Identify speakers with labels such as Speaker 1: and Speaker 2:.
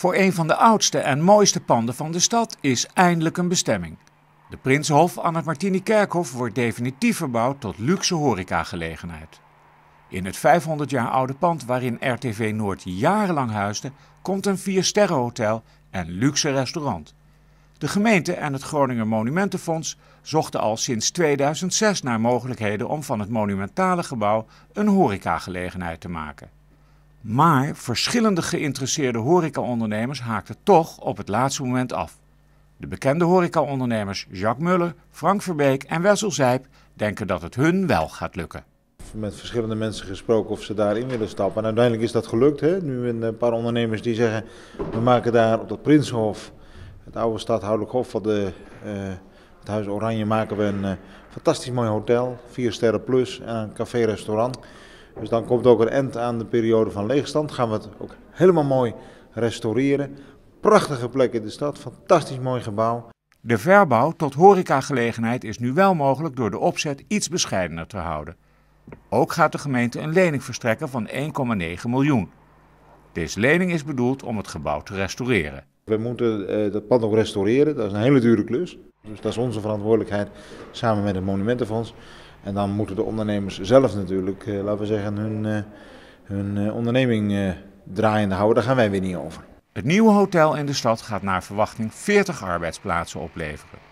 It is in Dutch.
Speaker 1: voor een van de oudste en mooiste panden van de stad is eindelijk een bestemming. De Prinsenhof aan het Martini Kerkhof wordt definitief verbouwd tot luxe horecagelegenheid. In het 500 jaar oude pand waarin RTV Noord jarenlang huisde, komt een viersterrenhotel en luxe restaurant. De gemeente en het Groninger Monumentenfonds zochten al sinds 2006 naar mogelijkheden om van het monumentale gebouw een horecagelegenheid te maken. Maar verschillende geïnteresseerde horecaondernemers haakten toch op het laatste moment af. De bekende horecaondernemers Jacques Muller, Frank Verbeek en Wessel Zijp denken dat het hun wel gaat lukken.
Speaker 2: Met verschillende mensen gesproken of ze daarin willen stappen. En uiteindelijk is dat gelukt. Hè? Nu een eh, paar ondernemers die zeggen, we maken daar op het Prinsenhof, het oude stadhoudelijk hof van de, eh, het Huis Oranje, maken we een eh, fantastisch mooi hotel. Vier sterren plus en een café-restaurant. Dus dan komt ook een end aan de periode van leegstand. Gaan we het ook helemaal mooi restaureren. Prachtige plek in de stad, fantastisch mooi gebouw. De verbouw
Speaker 1: tot horecagelegenheid is nu wel mogelijk door de opzet iets bescheidener te houden. Ook gaat de gemeente een lening verstrekken van 1,9 miljoen. Deze lening is
Speaker 2: bedoeld om het gebouw te restaureren. We moeten eh, dat pand ook restaureren, dat is een hele dure klus. Dus dat is onze verantwoordelijkheid samen met het Monumentenfonds. En dan moeten de ondernemers zelf natuurlijk, eh, laten we zeggen, hun, eh, hun eh, onderneming draaiende houden. Daar gaan wij weer niet over. Het nieuwe hotel in de stad gaat naar verwachting 40 arbeidsplaatsen opleveren.